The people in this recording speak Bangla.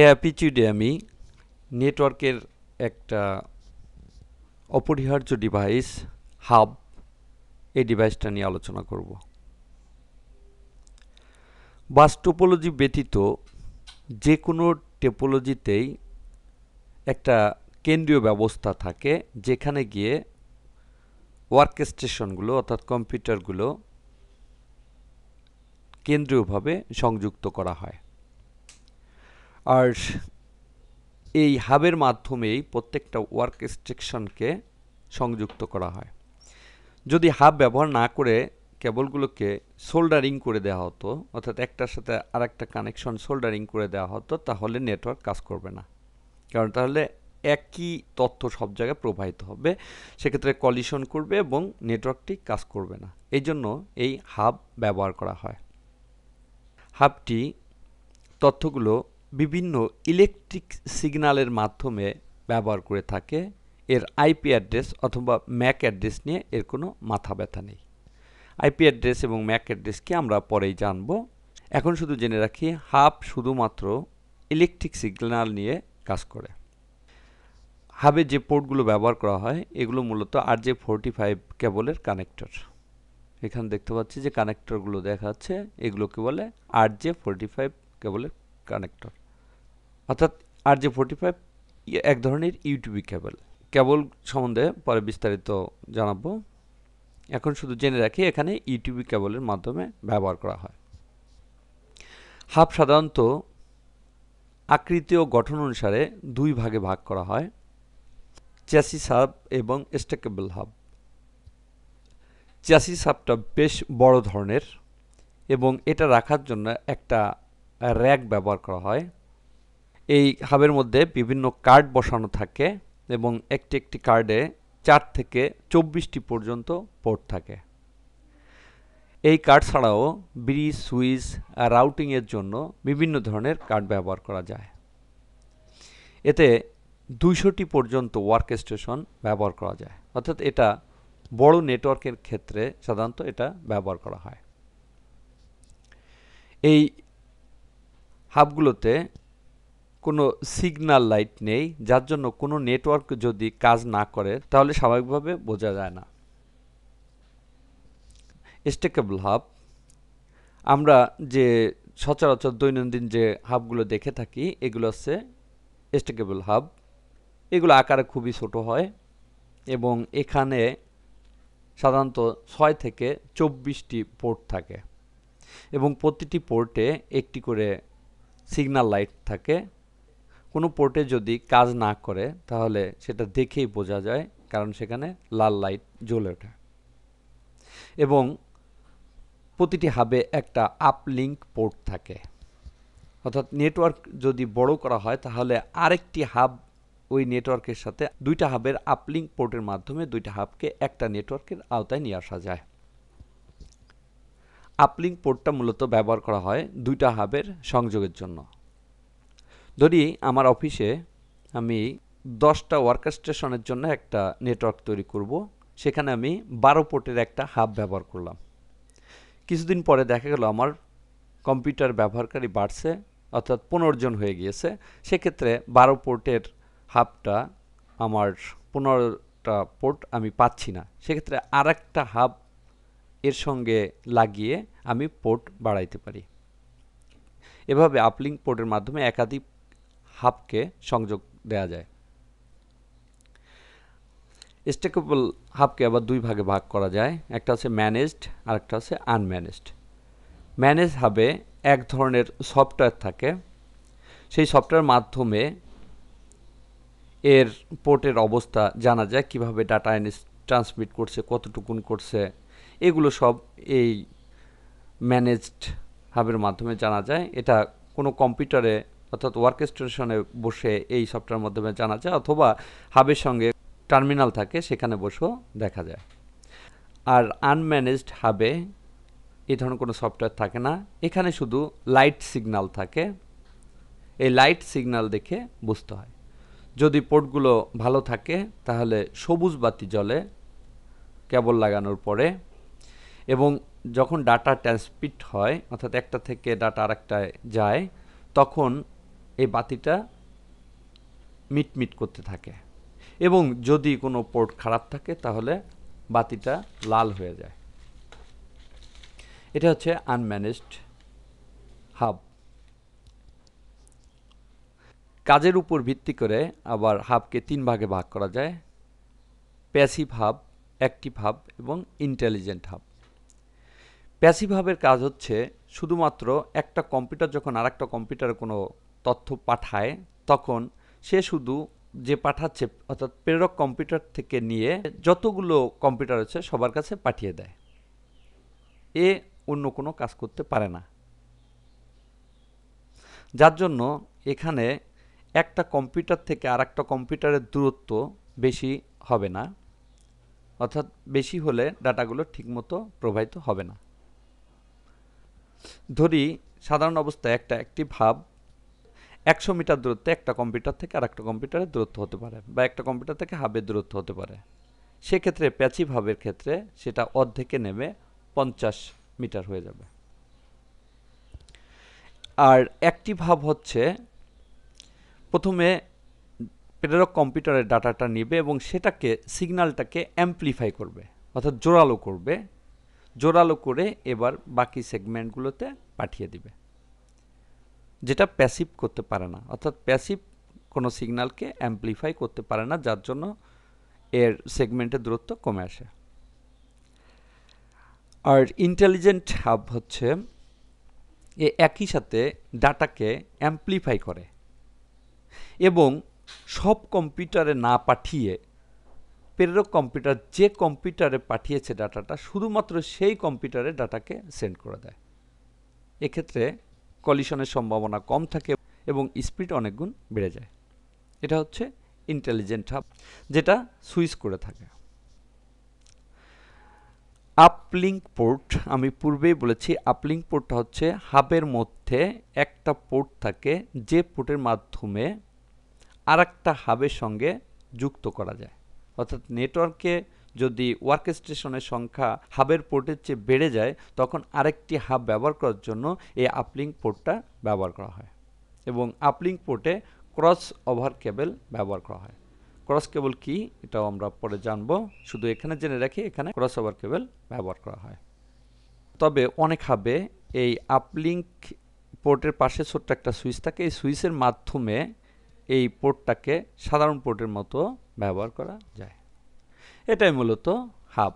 এ অ্যাপিচিউডে আমি নেটওয়ার্কের একটা অপরিহার্য ডিভাইস হাব এই ডিভাইসটা নিয়ে আলোচনা করব বাস টোপোলজি ব্যতীত যে কোনো টেপোলজিতেই একটা কেন্দ্রীয় ব্যবস্থা থাকে যেখানে গিয়ে ওয়ার্ক স্টেশনগুলো অর্থাৎ কম্পিউটারগুলো কেন্দ্রীয়ভাবে সংযুক্ত করা হয় আর এই হাবের মাধ্যমেই প্রত্যেকটা ওয়ার্ক স্টেকশনকে সংযুক্ত করা হয় যদি হাব ব্যবহার না করে কেবলগুলোকে সোল্ডারিং করে দেওয়া হতো অর্থাৎ একটার সাথে আর একটা কানেকশন সোল্ডারিং করে দেওয়া হতো তাহলে নেটওয়ার্ক কাজ করবে না কারণ তাহলে একই তথ্য সব জায়গায় প্রবাহিত হবে সেক্ষেত্রে কলিশন করবে এবং নেটওয়ার্কটি কাজ করবে না এই জন্য এই হাব ব্যবহার করা হয় হাবটি তথ্যগুলো বিভিন্ন ইলেকট্রিক সিগন্যালের মাধ্যমে ব্যবহার করে থাকে এর আইপি অ্যাড্রেস অথবা ম্যাক অ্যাড্রেস নিয়ে এর কোনো মাথা ব্যথা নেই আইপি অ্যাড্রেস এবং ম্যাক অ্যাড্রেসকে আমরা পরেই জানব এখন শুধু জেনে রাখি হাব শুধুমাত্র ইলেকট্রিক সিগন্যাল নিয়ে কাজ করে হাবে যে পোর্টগুলো ব্যবহার করা হয় এগুলো মূলত আর জে ফোরটি ফাইভ কেবলের কানেক্টর এখানে দেখতে পাচ্ছি যে কানেক্টরগুলো দেখাচ্ছে এগুলোকে বলে আর জে ফোরটি ফাইভ কেবলের কানেক্টর অর্থাৎ আর যে ফোর্টি ফাইভ এক ধরনের ইউটিউবি কেবল কেবল সম্বন্ধে পরে বিস্তারিত জানাবো এখন শুধু জেনে রাখি এখানে ইউটিউবি কেবলের মাধ্যমে ব্যবহার করা হয় হাব সাধারণত আকৃতি ও গঠন অনুসারে দুই ভাগে ভাগ করা হয় চ্যাসিস হাব এবং স্টেকেবল হাব চ্যাসিস হাবটা বেশ বড় ধরনের এবং এটা রাখার জন্য একটা র্যাক ব্যবহার করা হয় এই হাবের মধ্যে বিভিন্ন কার্ড বসানো থাকে এবং একটি একটি কার্ডে চার থেকে চব্বিশটি পর্যন্ত পোর্ট থাকে এই কার্ড ছাড়াও ব্রিজ সুইচ রাউটিংয়ের জন্য বিভিন্ন ধরনের কার্ড ব্যবহার করা যায় এতে দুইশোটি পর্যন্ত ওয়ার্ক স্টেশন ব্যবহার করা যায় অর্থাৎ এটা বড় নেটওয়ার্কের ক্ষেত্রে সাধারণত এটা ব্যবহার করা হয় এই হাবগুলোতে কোনো সিগনাল লাইট নেই যার জন্য কোনো নেটওয়ার্ক যদি কাজ না করে তাহলে স্বাভাবিকভাবে বোঝা যায় না স্টেকেবল হাব আমরা যে সচরাচর দৈনন্দিন যে হাবগুলো দেখে থাকি এগুলো হচ্ছে স্টেকেবল হাব এগুলো আকারে খুবই ছোট হয় এবং এখানে সাধারণত ছয় থেকে চব্বিশটি পোর্ট থাকে এবং প্রতিটি পোর্টে একটি করে সিগন্যাল লাইট থাকে কোনো পোর্টে যদি কাজ না করে তাহলে সেটা দেখেই বোঝা যায় কারণ সেখানে লাল লাইট জ্বলে ওঠে এবং প্রতিটি হাবে একটা আপলিঙ্ক পোর্ট থাকে অর্থাৎ নেটওয়ার্ক যদি বড় করা হয় তাহলে আরেকটি হাব ওই নেটওয়ার্কের সাথে দুইটা হাবের আপলিঙ্ক পোর্টের মাধ্যমে দুইটা হাবকে একটা নেটওয়ার্কের আওতায় নিয়ে আসা যায় আপলিঙ্ক পোর্টটা মূলত ব্যবহার করা হয় দুইটা হাবের সংযোগের জন্য ধরি আমার অফিসে আমি দশটা ওয়ার্কার স্টেশনের জন্য একটা নেটওয়ার্ক তৈরি করব সেখানে আমি বারো পোর্টের একটা হাব ব্যবহার করলাম কিছুদিন পরে দেখা গেল আমার কম্পিউটার ব্যবহারকারী বাড়ছে অর্থাৎ পনেরো জন হয়ে গিয়েছে সেক্ষেত্রে বারো পোর্টের হাবটা আমার পনেরোটা পোর্ট আমি পাচ্ছি না সেক্ষেত্রে আর একটা হাব এর সঙ্গে লাগিয়ে আমি পোর্ট বাড়াইতে পারি এভাবে আপলিং পোর্টের মাধ্যমে একাধিক হাবকে সংযোগ দেয়া যায় স্টেকেবল হাবকে আবার দুই ভাগে ভাগ করা যায় একটা হচ্ছে ম্যানেজড আর একটা হচ্ছে আনম্যানেজড ম্যানেজ হাবে এক ধরনের সফটওয়্যার থাকে সেই সফটওয়্যার মাধ্যমে এর পোর্টের অবস্থা জানা যায় কিভাবে ডাটা ট্রান্সমিট করছে কতটুকুন করছে এগুলো সব এই ম্যানেজড হাবের মাধ্যমে জানা যায় এটা কোনো কম্পিউটারে অর্থাৎ ওয়ার্ক স্টেশনে বসে এই সফটওয়্যার মাধ্যমে জানা যায় অথবা হাবের সঙ্গে টার্মিনাল থাকে সেখানে বসেও দেখা যায় আর আনম্যানেজড হাবে এই ধরনের কোনো সফটওয়্যার থাকে না এখানে শুধু লাইট সিগনাল থাকে এই লাইট সিগনাল দেখে বুঝতে হয় যদি পোর্টগুলো ভালো থাকে তাহলে সবুজ বাতি জলে কেবল লাগানোর পরে এবং যখন ডাটা ট্রান্সপিট হয় অর্থাৎ একটা থেকে ডাটা আরেকটায় যায় তখন এই বাতিটা মিটমিট করতে থাকে এবং যদি কোনো পোর্ট খারাপ থাকে তাহলে বাতিটা লাল হয়ে যায় এটা হচ্ছে আনম্যানেজড হাব কাজের উপর ভিত্তি করে আবার হাবকে তিন ভাগে ভাগ করা যায় প্যাসিভ হাব অ্যাক্টিভ হাব এবং ইন্টেলিজেন্ট হাব প্যাসিভ হাবের কাজ হচ্ছে শুধুমাত্র একটা কম্পিউটার যখন আর একটা কম্পিউটারে কোনো তথ্য পাঠায় তখন সে শুধু যে পাঠাচ্ছে অর্থাৎ প্রেরক কম্পিউটার থেকে নিয়ে যতগুলো কম্পিউটার আছে সবার কাছে পাঠিয়ে দেয় এ অন্য কোনো কাজ করতে পারে না যার জন্য এখানে একটা কম্পিউটার থেকে আর একটা কম্পিউটারের দূরত্ব বেশি হবে না অর্থাৎ বেশি হলে ডাটাগুলো ঠিকমতো প্রবাহিত হবে না ধরি সাধারণ অবস্থায় একটা অ্যাক্টিভ হাব একশো মিটার দূরত্বে একটা কম্পিউটার থেকে আর একটা কম্পিউটারের দূরত্ব হতে পারে বা একটা কম্পিউটার থেকে হাবের দূরত্ব হতে পারে সেক্ষেত্রে প্যাচিভ হাবের ক্ষেত্রে সেটা অর্ধেকে নেমে পঞ্চাশ মিটার হয়ে যাবে আর অ্যাক্টিভ হাব হচ্ছে প্রথমে প্রেরক কম্পিউটারের ডাটাটা নেবে এবং সেটাকে সিগনালটাকে অ্যাম্প্লিফাই করবে অর্থাৎ জোরালো করবে জোরালো করে এবার বাকি সেগমেন্টগুলোতে পাঠিয়ে দিবে যেটা প্যাসিভ করতে পারে না অর্থাৎ প্যাসিভ কোনো সিগনালকে অ্যাম্পলিফাই করতে পারে না যার জন্য এর সেগমেন্টের দূরত্ব কমে আসে আর ইন্টেলিজেন্ট হাব হচ্ছে এ একই সাথে ডাটাকে অ্যাম্পলিফাই করে এবং সব কম্পিউটারে না পাঠিয়ে প্রেরক কম্পিউটার যে কম্পিউটারে পাঠিয়েছে ডাটাটা শুধুমাত্র সেই কম্পিউটারে ডাটাকে সেন্ড করে দেয় এক্ষেত্রে কলিশনের সম্ভাবনা কম থাকে এবং স্পিড অনেক গুণ বেড়ে যায় এটা হচ্ছে ইন্টেলিজেন্ট হাব যেটা সুইচ করে থাকে আপলিঙ্ক পোর্ট আমি পূর্বেই বলেছি আপলিঙ্ক পোর্টটা হচ্ছে হাবের মধ্যে একটা পোর্ট থাকে যে পোর্টের মাধ্যমে আর হাবের সঙ্গে যুক্ত করা যায় অর্থাৎ নেটওয়ার্কে যদি ওয়ার্কস্টেশনের সংখ্যা হাবের পোর্টের চেয়ে বেড়ে যায় তখন আরেকটি হাব ব্যবহার করার জন্য এই আপলিঙ্ক পোর্টটা ব্যবহার করা হয় এবং আপলিঙ্ক পোর্টে ক্রস ওভার কেবল ব্যবহার করা হয় ক্রস কেবল কি এটাও আমরা পরে জানব শুধু এখানে জেনে রাখি এখানে ক্রস ওভার কেবল ব্যবহার করা হয় তবে অনেক হাবে এই আপলিঙ্ক পোর্টের পাশে ছোট্ট একটা সুইচ থাকে এই সুইচের মাধ্যমে এই পোর্টটাকে সাধারণ পোর্টের মতো ব্যবহার করা যায় এটাই মূলত হাব